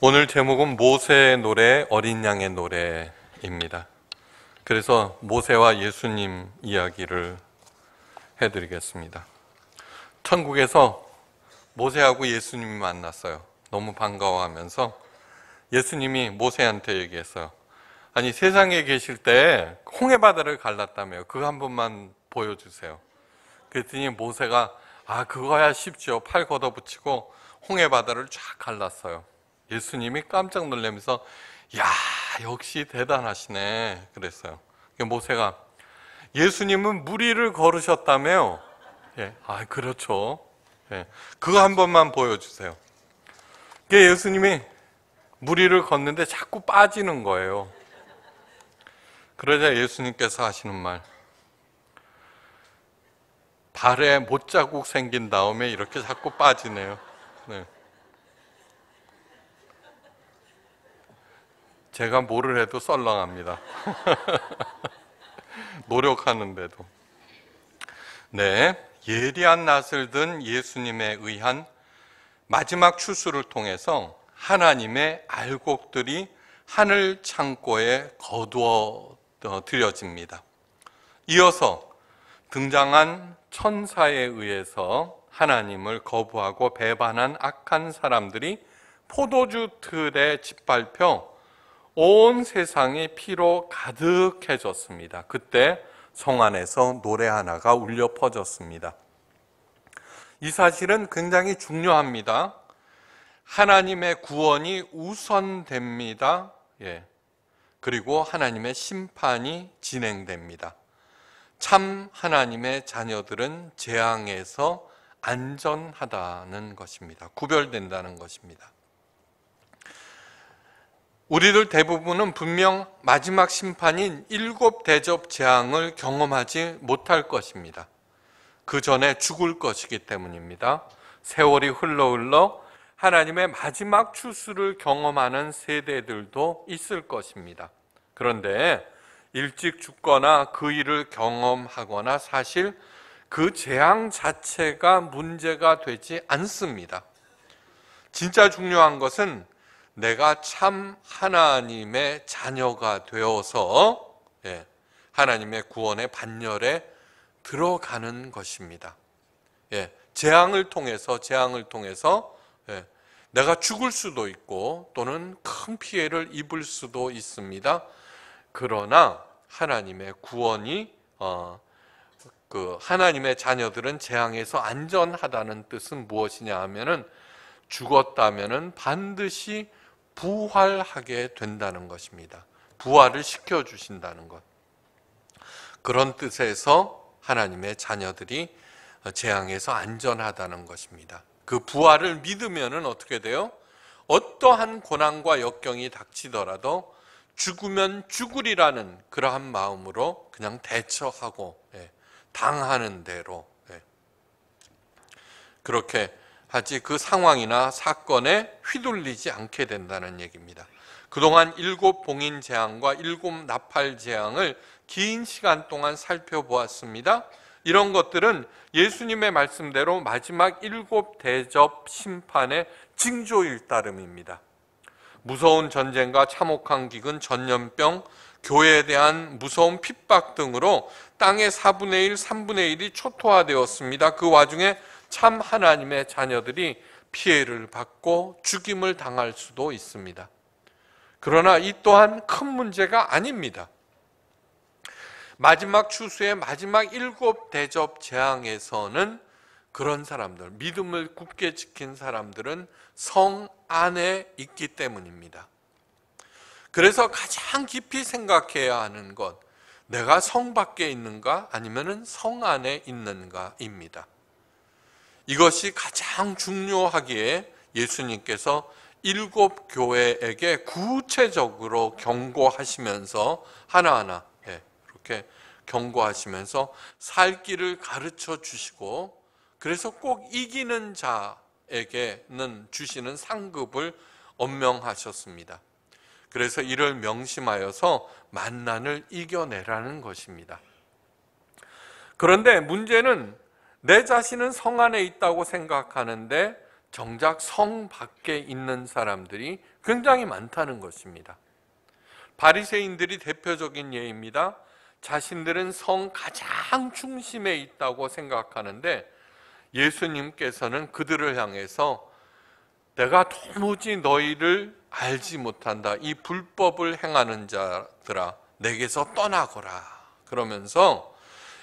오늘 제목은 모세의 노래, 어린 양의 노래입니다. 그래서 모세와 예수님 이야기를 해드리겠습니다. 천국에서 모세하고 예수님이 만났어요. 너무 반가워하면서 예수님이 모세한테 얘기했어요. 아니 세상에 계실 때 홍해 바다를 갈랐다며 그거 한 번만 보여주세요. 그랬더니 모세가 아 그거야 쉽죠. 팔 걷어붙이고 홍해 바다를 쫙 갈랐어요. 예수님이 깜짝 놀라면서 야 역시 대단하시네 그랬어요. 그러니까 모세가 예수님은 무리를 걸으셨다며 예, 아 그렇죠. 예, 그거 한 번만 보여주세요. 예수님이 무리를 걷는데 자꾸 빠지는 거예요. 그러자 예수님께서 하시는 말. 발에 못자국 생긴 다음에 이렇게 자꾸 빠지네요. 네. 제가 뭐를 해도 썰렁합니다. 노력하는데도. 네. 예리한 낫을 든 예수님에 의한 마지막 추수를 통해서 하나님의 알곡들이 하늘 창고에 거두어 어, 드려집니다. 이어서 등장한 천사에 의해서 하나님을 거부하고 배반한 악한 사람들이 포도주 틀에 짓밟혀 온 세상이 피로 가득해졌습니다. 그때 성 안에서 노래 하나가 울려 퍼졌습니다. 이 사실은 굉장히 중요합니다. 하나님의 구원이 우선됩니다. 예. 그리고 하나님의 심판이 진행됩니다. 참 하나님의 자녀들은 재앙에서 안전하다는 것입니다. 구별된다는 것입니다. 우리들 대부분은 분명 마지막 심판인 일곱 대접 재앙을 경험하지 못할 것입니다. 그 전에 죽을 것이기 때문입니다. 세월이 흘러 흘러 하나님의 마지막 출수를 경험하는 세대들도 있을 것입니다. 그런데 일찍 죽거나 그 일을 경험하거나 사실 그 재앙 자체가 문제가 되지 않습니다. 진짜 중요한 것은 내가 참 하나님의 자녀가 되어서 예, 하나님의 구원의 반열에 들어가는 것입니다. 예, 재앙을 통해서 재앙을 통해서 예, 내가 죽을 수도 있고 또는 큰 피해를 입을 수도 있습니다. 그러나 하나님의 구원이 어, 그 하나님의 자녀들은 재앙에서 안전하다는 뜻은 무엇이냐 하면은 죽었다면은 반드시 부활하게 된다는 것입니다. 부활을 시켜 주신다는 것. 그런 뜻에서 하나님의 자녀들이 재앙에서 안전하다는 것입니다. 그 부활을 믿으면 어떻게 돼요? 어떠한 고난과 역경이 닥치더라도 죽으면 죽으리라는 그러한 마음으로 그냥 대처하고 예, 당하는 대로 예. 그렇게 하지 그 상황이나 사건에 휘둘리지 않게 된다는 얘기입니다. 그동안 일곱 봉인 재앙과 일곱 나팔 재앙을 긴 시간 동안 살펴보았습니다. 이런 것들은 예수님의 말씀대로 마지막 일곱 대접 심판의 징조일 따름입니다. 무서운 전쟁과 참혹한 기근, 전염병, 교회에 대한 무서운 핍박 등으로 땅의 4분의 1, 3분의 1이 초토화되었습니다. 그 와중에 참 하나님의 자녀들이 피해를 받고 죽임을 당할 수도 있습니다. 그러나 이 또한 큰 문제가 아닙니다. 마지막 추수의 마지막 일곱 대접 재앙에서는 그런 사람들, 믿음을 굳게 지킨 사람들은 성 안에 있기 때문입니다. 그래서 가장 깊이 생각해야 하는 것, 내가 성 밖에 있는가 아니면성 안에 있는가입니다. 이것이 가장 중요하기에 예수님께서 일곱 교회에게 구체적으로 경고하시면서 하나하나 예, 이렇게 경고하시면서 살 길을 가르쳐 주시고 그래서 꼭 이기는 자에게는 주시는 상급을 엄명하셨습니다. 그래서 이를 명심하여서 만난을 이겨내라는 것입니다. 그런데 문제는 내 자신은 성 안에 있다고 생각하는데 정작 성 밖에 있는 사람들이 굉장히 많다는 것입니다. 바리새인들이 대표적인 예입니다. 자신들은 성 가장 중심에 있다고 생각하는데 예수님께서는 그들을 향해서 내가 도무지 너희를 알지 못한다. 이 불법을 행하는 자들아, 내게서 떠나거라. 그러면서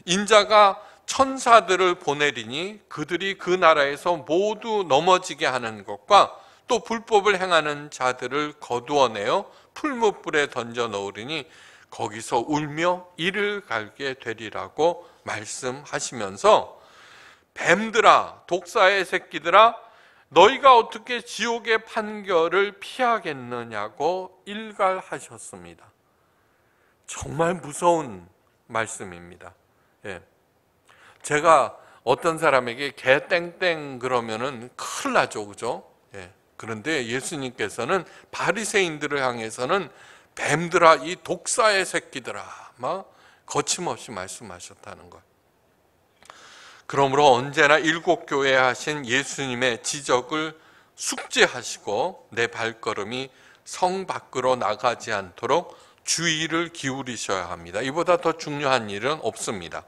인자가 천사들을 보내리니 그들이 그 나라에서 모두 넘어지게 하는 것과 또 불법을 행하는 자들을 거두어내어 풀무불에 던져 넣으리니 거기서 울며 이를 갈게 되리라고 말씀하시면서 뱀들아 독사의 새끼들아 너희가 어떻게 지옥의 판결을 피하겠느냐고 일갈하셨습니다. 정말 무서운 말씀입니다. 예. 제가 어떤 사람에게 개땡땡 그러면은 큰일 나죠, 그죠? 예. 그런데 예수님께서는 바리새인들을 향해서는 뱀들아 이 독사의 새끼들아 막 뭐 거침없이 말씀하셨다는 것. 그러므로 언제나 일곱 교회 하신 예수님의 지적을 숙지하시고 내 발걸음이 성 밖으로 나가지 않도록 주의를 기울이셔야 합니다. 이보다 더 중요한 일은 없습니다.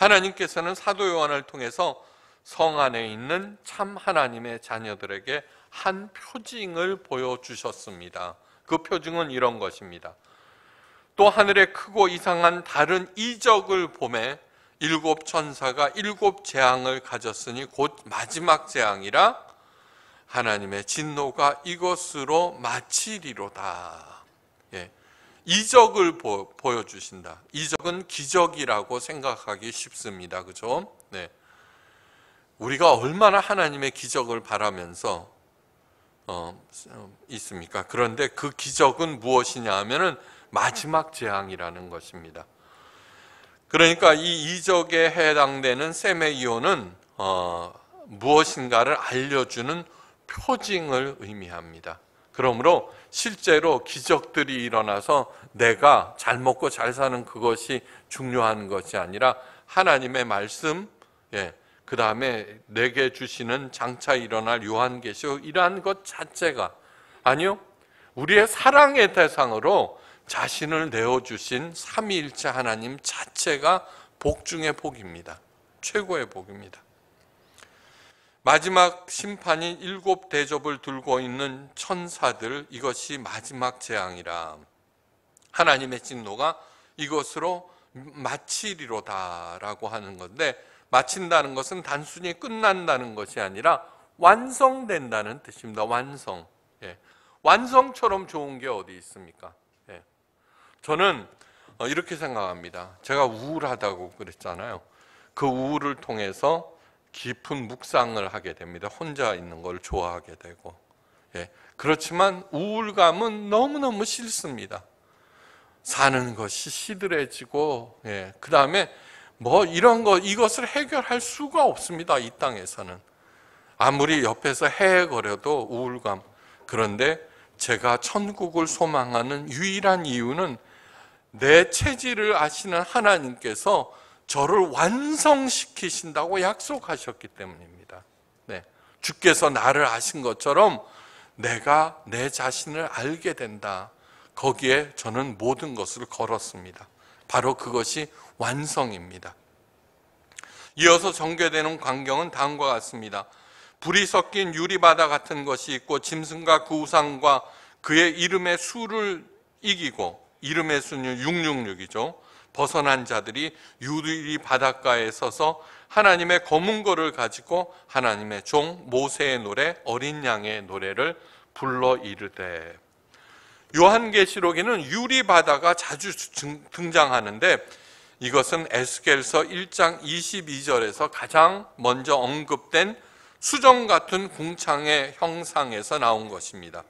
하나님께서는 사도 요한을 통해서 성 안에 있는 참 하나님의 자녀들에게 한 표징을 보여주셨습니다. 그 표징은 이런 것입니다. 또 하늘에 크고 이상한 다른 이적을 봄에 일곱 천사가 일곱 재앙을 가졌으니 곧 마지막 재앙이라 하나님의 진노가 이것으로 마치리로다. 이적을 보, 여주신다 이적은 기적이라고 생각하기 쉽습니다. 그죠? 네. 우리가 얼마나 하나님의 기적을 바라면서 어, 있습니까? 그런데 그 기적은 무엇이냐 하면은 마지막 재앙이라는 것입니다. 그러니까 이 이적에 해당되는 세메이오는 어, 무엇인가를 알려주는 표징을 의미합니다. 그러므로 실제로 기적들이 일어나서 내가 잘 먹고 잘 사는 그것이 중요한 것이 아니라 하나님의 말씀, 예, 그 다음에 내게 주시는 장차 일어날 요한계시오 이러한 것 자체가 아니요 우리의 사랑의 대상으로 자신을 내어주신 삼위일체 하나님 자체가 복 중의 복입니다 최고의 복입니다 마지막 심판인 일곱 대접을 들고 있는 천사들 이것이 마지막 재앙이라 하나님의 진노가 이것으로 마치리로다라고 하는 건데 마친다는 것은 단순히 끝난다는 것이 아니라 완성된다는 뜻입니다. 완성. 예. 완성처럼 좋은 게 어디 있습니까? 예. 저는 어, 이렇게 생각합니다. 제가 우울하다고 그랬잖아요. 그 우울을 통해서 깊은 묵상을 하게 됩니다. 혼자 있는 걸 좋아하게 되고. 예. 그렇지만 우울감은 너무너무 싫습니다. 사는 것이 시들해지고 예, 그 다음에 뭐 이런 거 이것을 해결할 수가 없습니다. 이 땅에서는 아무리 옆에서 헤거려도 우울감 그런데 제가 천국을 소망하는 유일한 이유는 내 체질을 아시는 하나님께서 저를 완성시키신다고 약속하셨기 때문입니다. 네. 주께서 나를 아신 것처럼 내가 내 자신을 알게 된다. 거기에 저는 모든 것을 걸었습니다. 바로 그것이 완성입니다. 이어서 전개되는 광경은 다음과 같습니다. 불이 섞인 유리바다 같은 것이 있고 짐승과 그 우상과 그의 이름의 수를 이기고 이름의 수는 666이죠. 벗어난 자들이 유리 바닷가에 서서 하나님의 검은 거를 가지고 하나님의 종 모세의 노래 어린 양의 노래를 불러 이르되 요한계시록에는 유리바다가 자주 등장하는데 이것은 에스겔서 1장 22절에서 가장 먼저 언급된 수정 같은 궁창의 형상에서 나온 것입니다.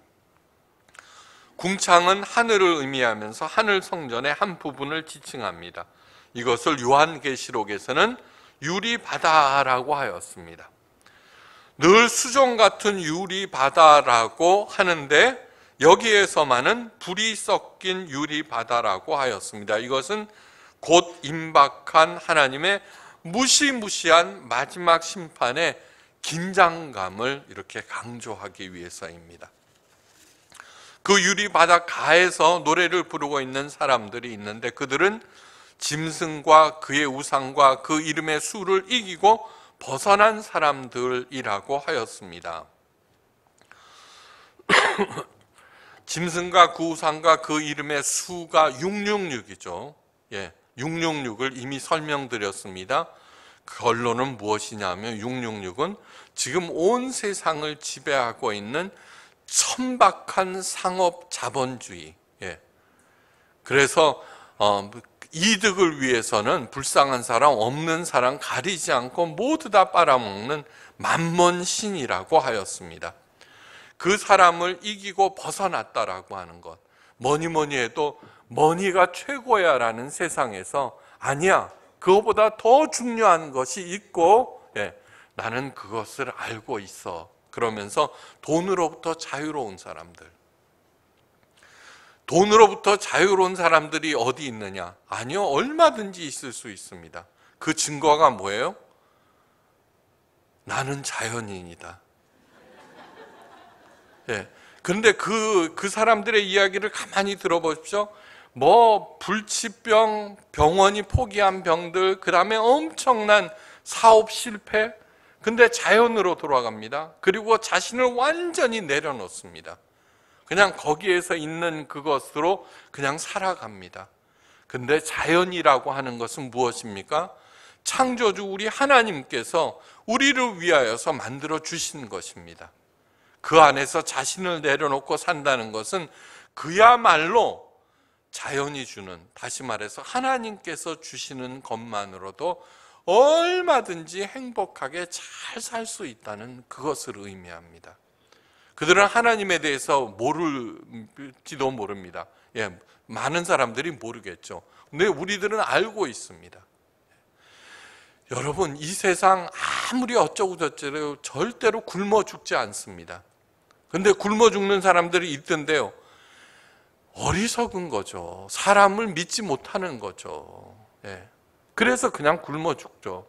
궁창은 하늘을 의미하면서 하늘 성전의 한 부분을 지칭합니다. 이것을 요한계시록에서는 유리바다라고 하였습니다. 늘 수정 같은 유리바다라고 하는데 여기에서만은 불이 섞인 유리 바다라고 하였습니다. 이것은 곧 임박한 하나님의 무시무시한 마지막 심판의 긴장감을 이렇게 강조하기 위해서입니다. 그 유리 바닷가에서 노래를 부르고 있는 사람들이 있는데 그들은 짐승과 그의 우상과 그 이름의 수를 이기고 벗어난 사람들이라고 하였습니다. 짐승과 구상과 그 이름의 수가 666이죠. 예, 666을 이미 설명드렸습니다. 그 결론은 무엇이냐면 666은 지금 온 세상을 지배하고 있는 천박한 상업 자본주의. 예. 그래서 어, 이득을 위해서는 불쌍한 사람, 없는 사람 가리지 않고 모두 다 빨아먹는 만몬신이라고 하였습니다. 그 사람을 이기고 벗어났다라고 하는 것. 뭐니 뭐니 해도 머니가 최고야 라는 세상에서 아니야. 그거보다 더 중요한 것이 있고, 예, 나는 그것을 알고 있어. 그러면서 돈으로부터 자유로운 사람들. 돈으로부터 자유로운 사람들이 어디 있느냐? 아니요, 얼마든지 있을 수 있습니다. 그 증거가 뭐예요? 나는 자연인이다. 예. 그런데 그, 그 사람들의 이야기를 가만히 들어보십시오. 뭐, 불치병, 병원이 포기한 병들, 그 다음에 엄청난 사업 실패. 근데 자연으로 돌아갑니다. 그리고 자신을 완전히 내려놓습니다. 그냥 거기에서 있는 그것으로 그냥 살아갑니다. 근데 자연이라고 하는 것은 무엇입니까? 창조주 우리 하나님께서 우리를 위하여서 만들어 주신 것입니다. 그 안에서 자신을 내려놓고 산다는 것은 그야말로 자연이 주는, 다시 말해서 하나님께서 주시는 것만으로도 얼마든지 행복하게 잘 살 수 있다는 그것을 의미합니다. 그들은 하나님에 대해서 모를지도 모릅니다. 예, 많은 사람들이 모르겠죠. 근데 우리들은 알고 있습니다. 여러분, 이 세상 아무리 어쩌고저쩌고 절대로 굶어 죽지 않습니다. 근데 굶어 죽는 사람들이 있던데요. 어리석은 거죠. 사람을 믿지 못하는 거죠. 예. 그래서 그냥 굶어 죽죠.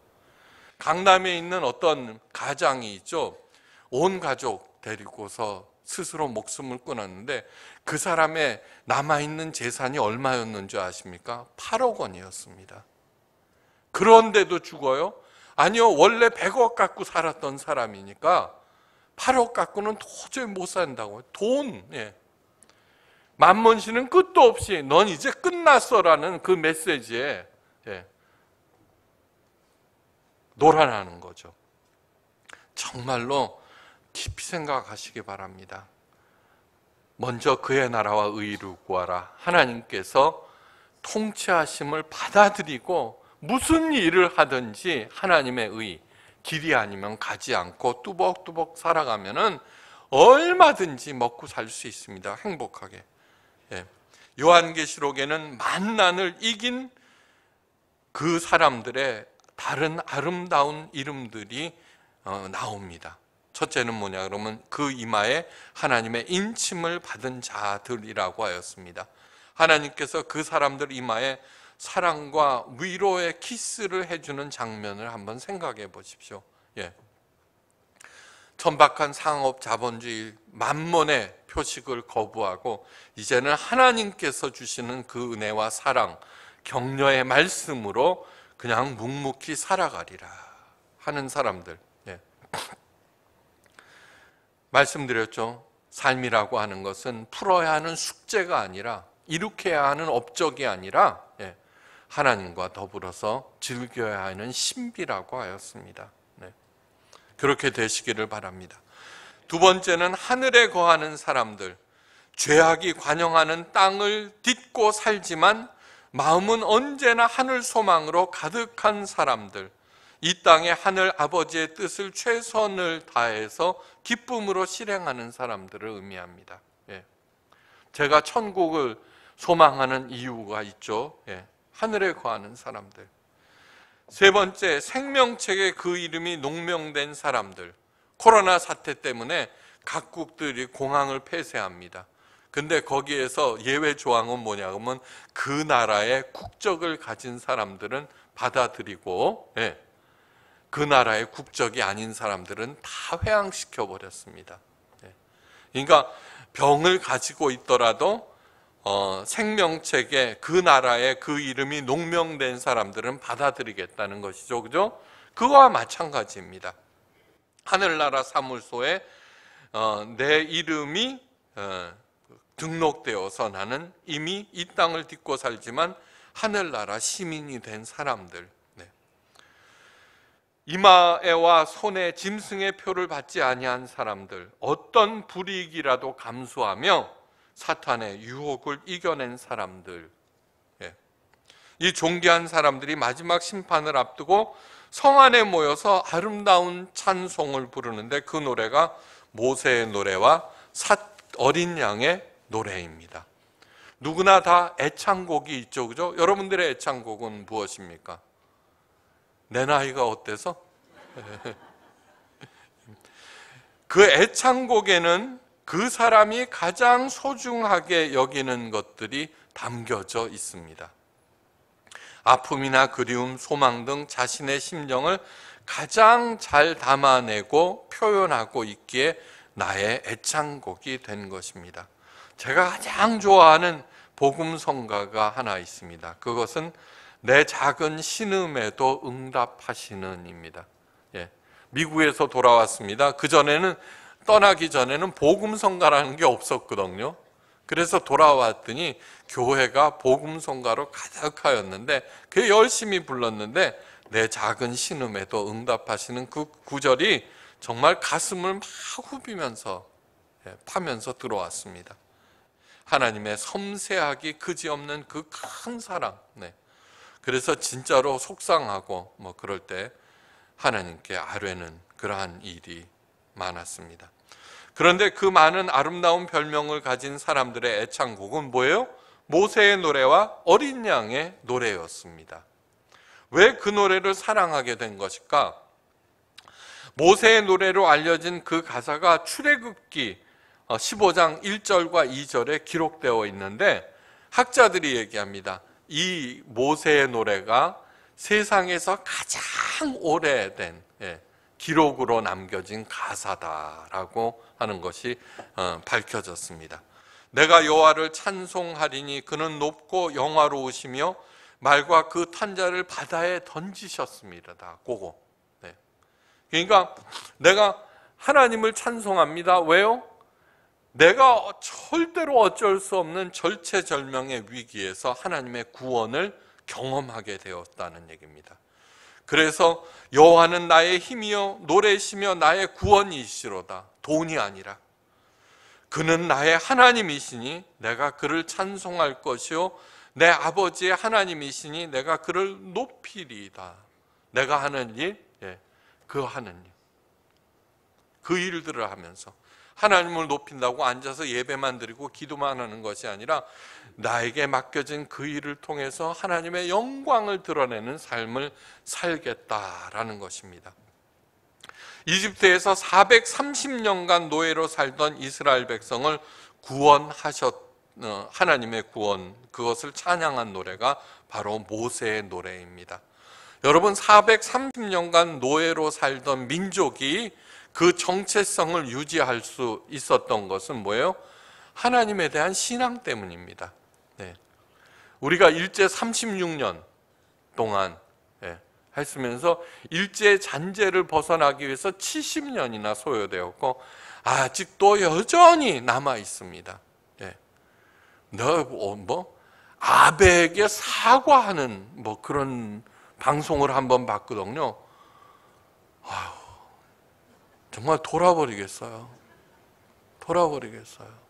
강남에 있는 어떤 가장이 있죠. 온 가족 데리고서 스스로 목숨을 끊었는데 그 사람의 남아있는 재산이 얼마였는지 아십니까? 8억 원이었습니다. 그런데도 죽어요? 아니요, 원래 100억 갖고 살았던 사람이니까 8억 갖고는 도저히 못 산다고. 돈, 예. 만먼씨는 끝도 없이 넌 이제 끝났어라는 그 메시지에 예. 노란하는 거죠. 정말로 깊이 생각하시기 바랍니다. 먼저 그의 나라와 의를 구하라. 하나님께서 통치하심을 받아들이고 무슨 일을 하든지 하나님의 의, 길이 아니면 가지 않고 뚜벅뚜벅 살아가면은 얼마든지 먹고 살 수 있습니다. 행복하게. 예. 요한계시록에는 만난을 이긴 그 사람들의 다른 아름다운 이름들이 어, 나옵니다. 첫째는 뭐냐 그러면 그 이마에 하나님의 인침을 받은 자들이라고 하였습니다. 하나님께서 그 사람들 이마에 사랑과 위로의 키스를 해주는 장면을 한번 생각해 보십시오. 예. 천박한 상업 자본주의 만 m 의 표식을 거부하고 이제는 하나님께서 주시는 그 은혜와 사랑, 격려의 말씀으로 그냥 묵묵히 살아가리라 하는 사람들. 예. 말씀드렸죠. 삶이라고 하는 것은 풀어야 하는 숙제가 아니라 일으켜야 하는 업적이 아니라 예. 하나님과 더불어서 즐겨야 하는 신비라고 하였습니다. 네. 그렇게 되시기를 바랍니다. 두 번째는 하늘에 거하는 사람들, 죄악이 관영하는 땅을 딛고 살지만 마음은 언제나 하늘 소망으로 가득한 사람들, 이 땅의 하늘 아버지의 뜻을 최선을 다해서 기쁨으로 실행하는 사람들을 의미합니다. 예. 제가 천국을 소망하는 이유가 있죠. 예. 하늘에 거하는 사람들. 세 번째, 생명책에 그 이름이 농명된 사람들. 코로나 사태 때문에 각국들이 공항을 폐쇄합니다. 근데 거기에서 예외 조항은 뭐냐 하면 그 나라의 국적을 가진 사람들은 받아들이고 예, 그 나라의 국적이 아닌 사람들은 다 회항시켜 버렸습니다. 예, 그러니까 병을 가지고 있더라도 어, 생명책에 그 나라의 그 이름이 농명된 사람들은 받아들이겠다는 것이죠. 그죠? 그와 마찬가지입니다. 하늘나라 사물소에 어, 내 이름이 어, 등록되어서 나는 이미 이 땅을 딛고 살지만 하늘나라 시민이 된 사람들. 네. 이마에와 손에 짐승의 표를 받지 아니한 사람들. 어떤 불이익이라도 감수하며 사탄의 유혹을 이겨낸 사람들, 예. 이종교한 사람들이 마지막 심판을 앞두고 성 안에 모여서 아름다운 찬송을 부르는데 그 노래가 모세의 노래와 어린 양의 노래입니다. 누구나 다 애창곡이 있죠, 그죠? 여러분들의 애창곡은 무엇입니까? 내 나이가 어때서? 그 애창곡에는 그 사람이 가장 소중하게 여기는 것들이 담겨져 있습니다. 아픔이나 그리움, 소망 등 자신의 심령을 가장 잘 담아내고 표현하고 있기에 나의 애창곡이 된 것입니다. 제가 가장 좋아하는 복음성가가 하나 있습니다. 그것은 내 작은 신음에도 응답하시는입니다. 예, 미국에서 돌아왔습니다. 그전에는 떠나기 전에는 복음성가라는 게 없었거든요. 그래서 돌아왔더니 교회가 복음성가로 가득하였는데 그 열심히 불렀는데 내 작은 신음에도 응답하시는 그 구절이 정말 가슴을 막 후비면서 예, 파면서 들어왔습니다. 하나님의 섬세하기 그지없는 그 큰 사랑. 네. 그래서 진짜로 속상하고 뭐 그럴 때 하나님께 아뢰는 그러한 일이 많았습니다. 그런데 그 많은 아름다운 별명을 가진 사람들의 애창곡은 뭐예요? 모세의 노래와 어린 양의 노래였습니다. 왜 그 노래를 사랑하게 된 것일까? 모세의 노래로 알려진 그 가사가 출애굽기 15장 어, 1절과 2절에 기록되어 있는데 학자들이 얘기합니다. 이 모세의 노래가 세상에서 가장 오래된 예, 기록으로 남겨진 가사다라고 하는 것이 어, 밝혀졌습니다. 내가 여와를 찬송하리니 그는 높고 영화로우시며 말과 그 탄자를 바다에 던지셨습니다. 고거. 네. 그러니까 내가 하나님을 찬송합니다. 왜요? 내가 절대로 어쩔 수 없는 절체절명의 위기에서 하나님의 구원을 경험하게 되었다는 얘기입니다. 그래서 여호와는 나의 힘이요 노래시며 나의 구원이시로다. 돈이 아니라 그는 나의 하나님이시니 내가 그를 찬송할 것이요 내 아버지의 하나님이시니 내가 그를 높이리이다. 내가 하는 일, 예, 그 하는 일, 그 일들을 하면서 하나님을 높인다고 앉아서 예배만 드리고 기도만 하는 것이 아니라 나에게 맡겨진 그 일을 통해서 하나님의 영광을 드러내는 삶을 살겠다라는 것입니다. 이집트에서 430년간 노예로 살던 이스라엘 백성을 구원하셨 어, 하나님의 구원 그것을 찬양한 노래가 바로 모세의 노래입니다. 여러분 430년간 노예로 살던 민족이 그 정체성을 유지할 수 있었던 것은 뭐예요? 하나님에 대한 신앙 때문입니다. 네. 우리가 일제 36년 동안 네, 했으면서 일제 잔재를 벗어나기 위해서 70년이나 소요되었고 아직도 여전히 남아 있습니다. 네. 예. 너뭐 어, 아베에게 사과하는 뭐 그런 방송을 한번 봤거든요. 아유, 정말 돌아버리겠어요. 돌아버리겠어요.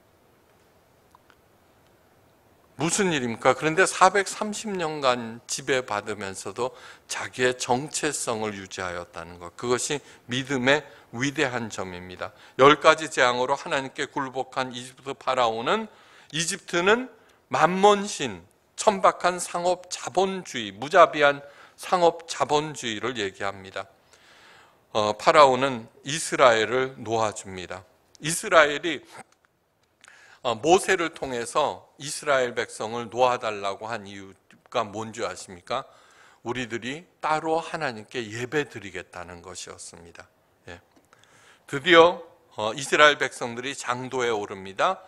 무슨 일입니까? 그런데 430년간 지배받으면서도 자기의 정체성을 유지하였다는 것. 그것이 믿음의 위대한 점입니다. 열 가지 재앙으로 하나님께 굴복한 이집트 파라오는 이집트는 만몬신, 천박한 상업 자본주의, 무자비한 상업 자본주의를 얘기합니다. 어, 파라오는 이스라엘을 놓아줍니다. 이스라엘이 어, 모세를 통해서 이스라엘 백성을 놓아달라고 한 이유가 뭔지 아십니까? 우리들이 따로 하나님께 예배 드리겠다는 것이었습니다. 예. 드디어 어, 이스라엘 백성들이 장도에 오릅니다.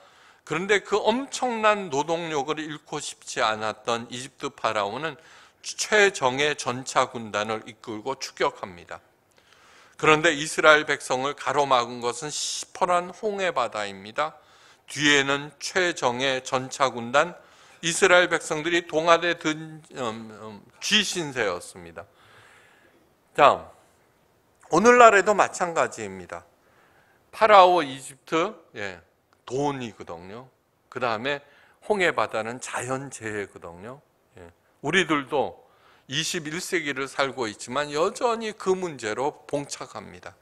그런데 그 엄청난 노동력을 잃고 싶지 않았던 이집트 파라오는 최정의 전차 군단을 이끌고 추격합니다. 그런데 이스라엘 백성을 가로막은 것은 시퍼란 홍해 바다입니다. 뒤에는 최정의 전차군단 이스라엘 백성들이 동아대 든 음, 음 쥐신세였습니다. 다음 오늘날에도 마찬가지입니다. 파라오 이집트 예, 돈이거든요. 그 다음에 홍해 바다는 자연재해거든요. 예, 우리들도 21세기를 살고 있지만 여전히 그 문제로 봉착합니다.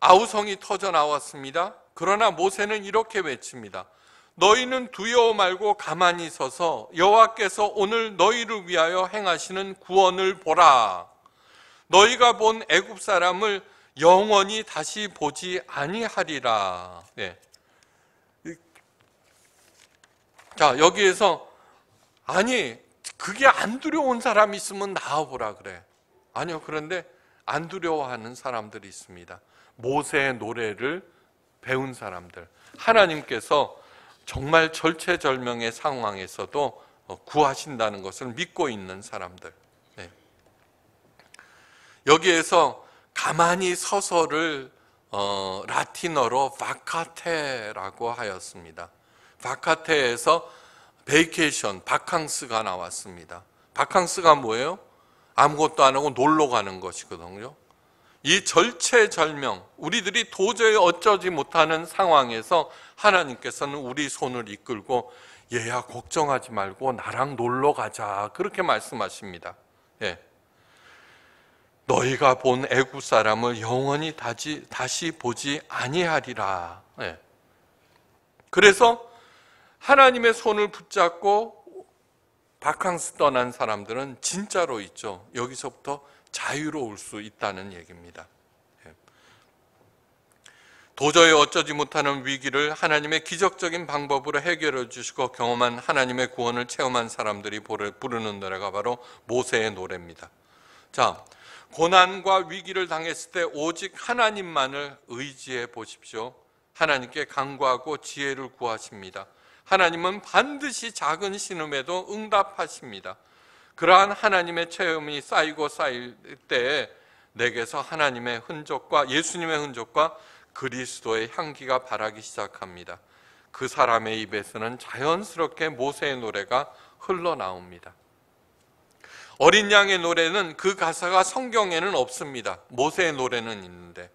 아우성이 터져 나왔습니다. 그러나 모세는 이렇게 외칩니다. 너희는 두려워 말고 가만히 서서 여호와께서 오늘 너희를 위하여 행하시는 구원을 보라. 너희가 본 애굽 사람을 영원히 다시 보지 아니하리라. 네. 자, 여기에서 아니 그게 안 두려운 사람이 있으면 나와보라 그래. 아니요. 그런데 안 두려워하는 사람들이 있습니다. 모세의 노래를 배운 사람들. 하나님께서 정말 절체절명의 상황에서도 어, 구하신다는 것을 믿고 있는 사람들. 네. 여기에서 가만히 서서를 어, 라틴어로 바카테라고 하였습니다. 바카테에서 베이케이션, 바캉스가 나왔습니다. 바캉스가 뭐예요? 아무것도 안 하고 놀러 가는 것이거든요. 이 절체절명, 우리들이 도저히 어쩌지 못하는 상황에서 하나님께서는 우리 손을 이끌고 얘야 걱정하지 말고 나랑 놀러 가자 그렇게 말씀하십니다. 예. 너희가 본 애굽 사람을 영원히 다시, 다시 보지 아니하리라. 예. 그래서 하나님의 손을 붙잡고 바캉스 떠난 사람들은 진짜로 있죠. 여기서부터 자유로울 수 있다는 얘기입니다. 예. 도저히 어쩌지 못하는 위기를 하나님의 기적적인 방법으로 해결해 주시고 경험한 하나님의 구원을 체험한 사람들이 부르는 노래가 바로 모세의 노래입니다. 자, 고난과 위기를 당했을 때 오직 하나님만을 의지해 보십시오. 하나님께 강구하고 지혜를 구하십니다. 하나님은 반드시 작은 신음에도 응답하십니다. 그러한 하나님의 체험이 쌓이고 쌓일 때에 내게서 하나님의 흔적과 예수님의 흔적과 그리스도의 향기가 바라기 시작합니다. 그 사람의 입에서는 자연스럽게 모세의 노래가 흘러나옵니다. 어린 양의 노래는 그 가사가 성경에는 없습니다. 모세의 노래는 있는데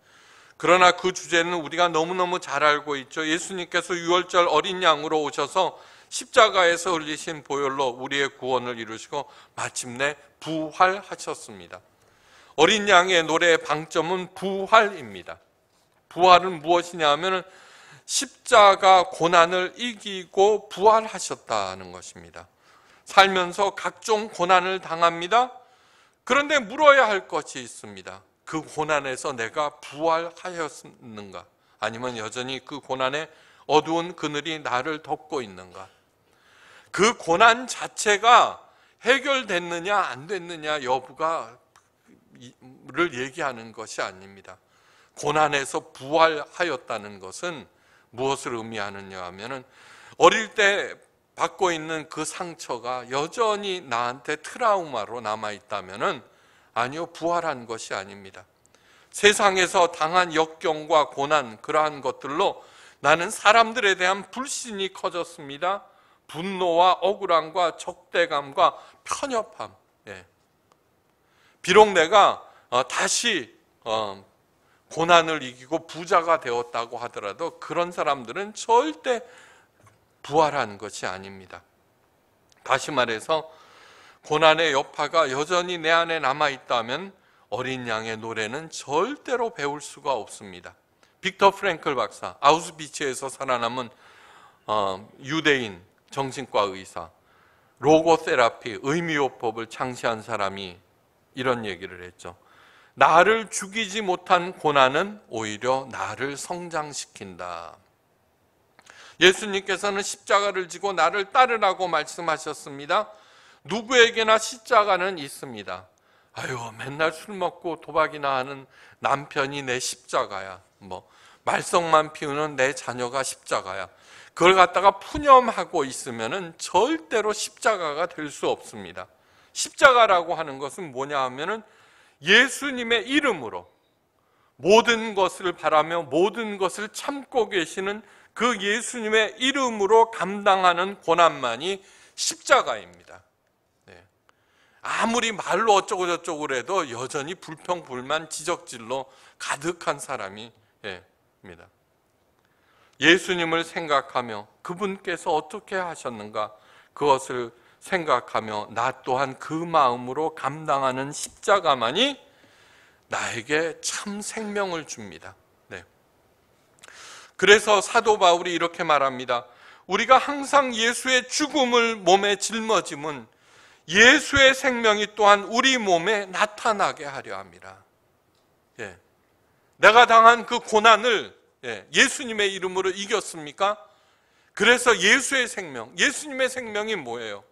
그러나 그 주제는 우리가 너무너무 잘 알고 있죠. 예수님께서 6월절 어린 양으로 오셔서 십자가에서 흘리신 보혈로 우리의 구원을 이루시고 마침내 부활하셨습니다. 어린 양의 노래의 방점은 부활입니다. 부활은 무엇이냐 하면 십자가 고난을 이기고 부활하셨다는 것입니다. 살면서 각종 고난을 당합니다. 그런데 물어야 할 것이 있습니다. 그 고난에서 내가 부활하였는가? 아니면 여전히 그 고난의 어두운 그늘이 나를 덮고 있는가? 그 고난 자체가 해결됐느냐 안 됐느냐 여부가를 얘기하는 것이 아닙니다. 고난에서 부활하였다는 것은 무엇을 의미하느냐 하면 어릴 때 받고 있는 그 상처가 여전히 나한테 트라우마로 남아 있다면 아니요, 부활한 것이 아닙니다. 세상에서 당한 역경과 고난, 그러한 것들로 나는 사람들에 대한 불신이 커졌습니다. 분노와 억울함과 적대감과 편협함. 예. 비록 내가 어, 다시 어, 고난을 이기고 부자가 되었다고 하더라도 그런 사람들은 절대 부활한 것이 아닙니다. 다시 말해서 고난의 여파가 여전히 내 안에 남아 있다면 어린 양의 노래는 절대로 배울 수가 없습니다. 빅터 프랭클 박사, 아우스비츠에서 살아남은 어, 유대인 정신과 의사, 로고테라피, 의미요법을 창시한 사람이 이런 얘기를 했죠. 나를 죽이지 못한 고난은 오히려 나를 성장시킨다. 예수님께서는 십자가를 지고 나를 따르라고 말씀하셨습니다. 누구에게나 십자가는 있습니다. 아유, 맨날 술 먹고 도박이나 하는 남편이 내 십자가야. 뭐, 말썽만 피우는 내 자녀가 십자가야. 그걸 갖다가 푸념하고 있으면은 절대로 십자가가 될 수 없습니다. 십자가라고 하는 것은 뭐냐 하면은 예수님의 이름으로 모든 것을 바라며 모든 것을 참고 계시는 그 예수님의 이름으로 감당하는 고난만이 십자가입니다. 아무리 말로 어쩌고 저쩌고 그래도 여전히 불평, 불만, 지적질로 가득한 사람이입니다. 예, 예수님을 생각하며 그분께서 어떻게 하셨는가 그것을 생각하며 나 또한 그 마음으로 감당하는 십자가만이 나에게 참 생명을 줍니다. 네. 그래서 사도 바울이 이렇게 말합니다. 우리가 항상 예수의 죽음을 몸에 짊어짐은 예수의 생명이 또한 우리 몸에 나타나게 하려 합니다. 예. 내가 당한 그 고난을 예. 수님의 이름으로 이겼습니까? 그래서 예수의 생명, 예수님의 생명이 뭐예요?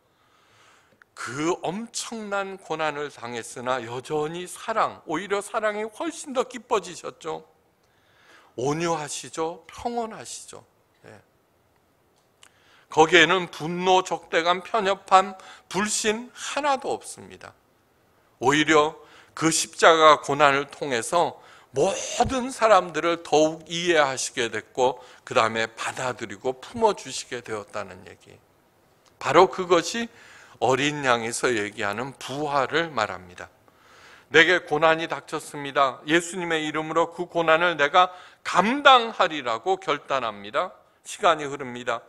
그 엄청난 고난을 당했으나 여전히 사랑, 오히려 사랑이 훨씬 더 기뻐지셨죠? 온유하시죠? 평온하시죠? 거기에는 분노, 적대감, 편협함, 불신 하나도 없습니다. 오히려 그 십자가 고난을 통해서 모든 사람들을 더욱 이해하시게 됐고, 그 다음에 받아들이고 품어주시게 되었다는 얘기. 바로 그것이 어린 양에서 얘기하는 부활을 말합니다. 내게 고난이 닥쳤습니다. 예수님의 이름으로 그 고난을 내가 감당하리라고 결단합니다. 시간이 흐릅니다.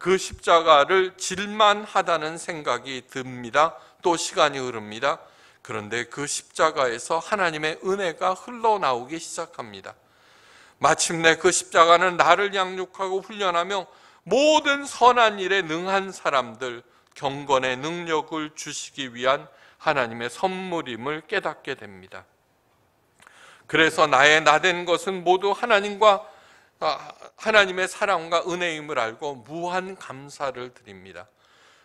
그 십자가를 질만하다는 생각이 듭니다. 또 시간이 흐릅니다. 그런데 그 십자가에서 하나님의 은혜가 흘러나오기 시작합니다. 마침내 그 십자가는 나를 양육하고 훈련하며 모든 선한 일에 능한 사람들, 경건의 능력을 주시기 위한 하나님의 선물임을 깨닫게 됩니다. 그래서 나의 나된 것은 모두 하나님과 아, 하나님의 사랑과 은혜임을 알고 무한 감사를 드립니다.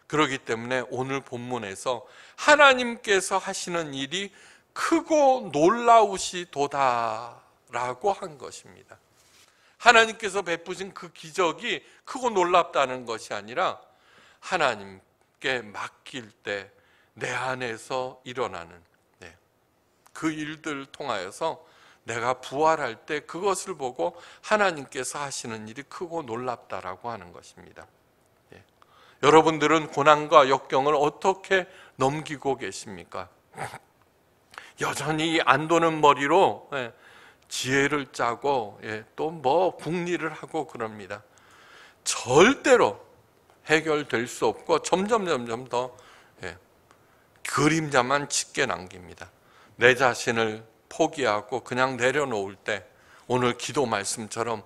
그러기 때문에 오늘 본문에서 하나님께서 하시는 일이 크고 놀라우시도다라고 한 것입니다. 하나님께서 베푸신 그 기적이 크고 놀랍다는 것이 아니라 하나님께 맡길 때 내 안에서 일어나는 네, 그 일들 통하여서 내가 부활할 때 그것을 보고 하나님께서 하시는 일이 크고 놀랍다라고 하는 것입니다. 예. 여러분들은 고난과 역경을 어떻게 넘기고 계십니까? 여전히 안 도는 머리로 예. 지혜를 짜고 예. 또뭐 국리를 하고 그럽니다. 절대로 해결될 수 없고 점점 점점 더 예, 그림자만 짙게 남깁니다. 내 자신을 포기하고 그냥 내려놓을 때 오늘 기도 말씀처럼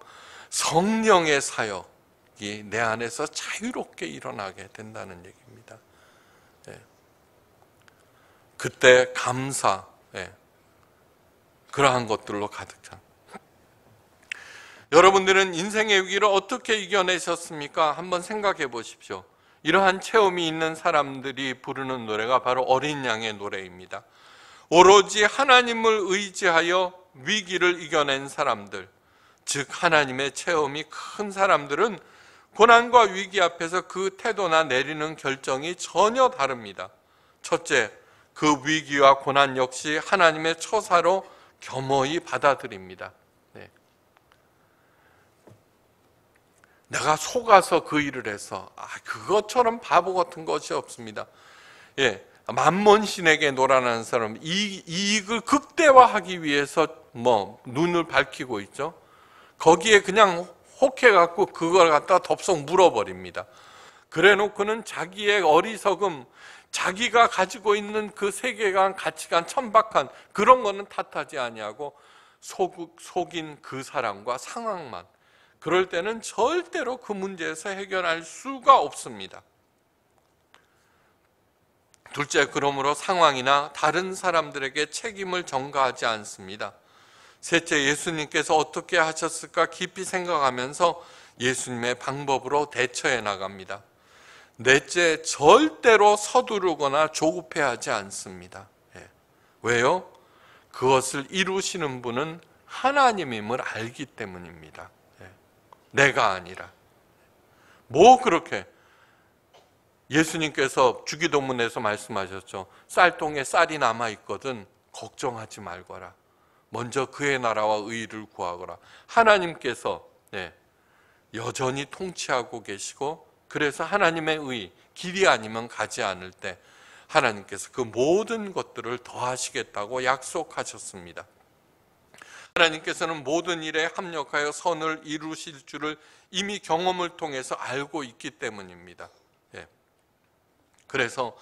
성령의 사역이 내 안에서 자유롭게 일어나게 된다는 얘기입니다. 예. 그때 감사, 예. 그러한 것들로 가득 찬. 여러분들은 인생의 위기를 어떻게 이겨내셨습니까? 한번 생각해 보십시오. 이러한 체험이 있는 사람들이 부르는 노래가 바로 어린 양의 노래입니다. 오로지 하나님을 의지하여 위기를 이겨낸 사람들, 즉 하나님의 체험이 큰 사람들은 고난과 위기 앞에서 그 태도나 내리는 결정이 전혀 다릅니다. 첫째, 그 위기와 고난 역시 하나님의 처사로 겸허히 받아들입니다. 네. 내가 속아서 그 일을 해서 아, 그것처럼 바보 같은 것이 없습니다. 예, 만몬 신에게 노라는 사람 이, 이익을 극대화하기 위해서 뭐 눈을 밝히고 있죠. 거기에 그냥 혹해갖고 그걸 갖다 덥석 물어버립니다. 그래놓고는 자기의 어리석음, 자기가 가지고 있는 그 세계관, 가치관, 천박한 그런 거는 탓하지 아니하고 속, 속인 그 사람과 상황만 그럴 때는 절대로 그 문제에서 해결할 수가 없습니다. 둘째, 그러므로 상황이나 다른 사람들에게 책임을 전가하지 않습니다. 셋째, 예수님께서 어떻게 하셨을까 깊이 생각하면서 예수님의 방법으로 대처해 나갑니다. 넷째, 절대로 서두르거나 조급해 하지 않습니다. 예. 왜요? 그것을 이루시는 분은 하나님임을 알기 때문입니다. 예. 내가 아니라. 뭐 그렇게 예수님께서 주기도문에서 말씀하셨죠. 쌀통에 쌀이 남아 있거든 걱정하지 말거라. 먼저 그의 나라와 의를 구하거라. 하나님께서 네, 여전히 통치하고 계시고 그래서 하나님의 의 길이 아니면 가지 않을 때 하나님께서 그 모든 것들을 더하시겠다고 약속하셨습니다. 하나님께서는 모든 일에 합력하여 선을 이루실 줄을 이미 경험을 통해서 알고 있기 때문입니다. 예. 그래서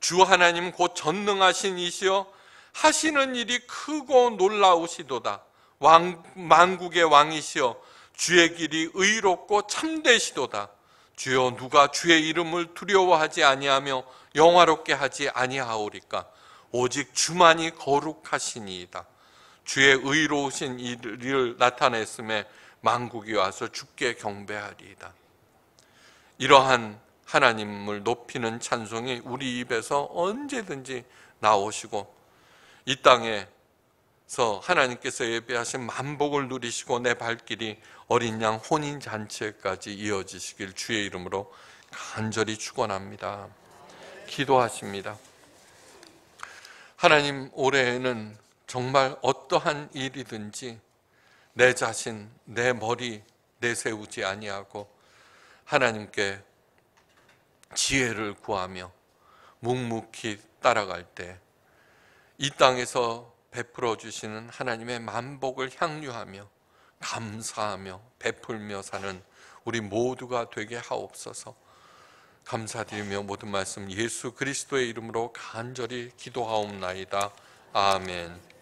주 하나님 곧 전능하신 이시여 하시는 일이 크고 놀라우시도다. 왕, 만국의 왕이시여 주의 길이 의롭고 참되시도다. 주여 누가 주의 이름을 두려워하지 아니하며 영화롭게 하지 아니하오리까. 오직 주만이 거룩하시니이다. 주의 의로우신 일을 나타냈음에 만국이 와서 주께 경배하리이다. 이러한 하나님을 높이는 찬송이 우리 입에서 언제든지 나오시고 이 땅에서 하나님께서 예배하신 만복을 누리시고 내 발길이 어린 양 혼인 잔치에까지 이어지시길 주의 이름으로 간절히 축원합니다. 기도하십니다. 하나님 올해에는 정말 어떠한 일이든지 내 자신, 내 머리 내세우지 아니하고 하나님께 지혜를 구하며 묵묵히 따라갈 때 이 땅에서 베풀어 주시는 하나님의 만복을 향유하며 감사하며 베풀며 사는 우리 모두가 되게 하옵소서. 감사드리며 모든 말씀 예수 그리스도의 이름으로 간절히 기도하옵나이다. 아멘.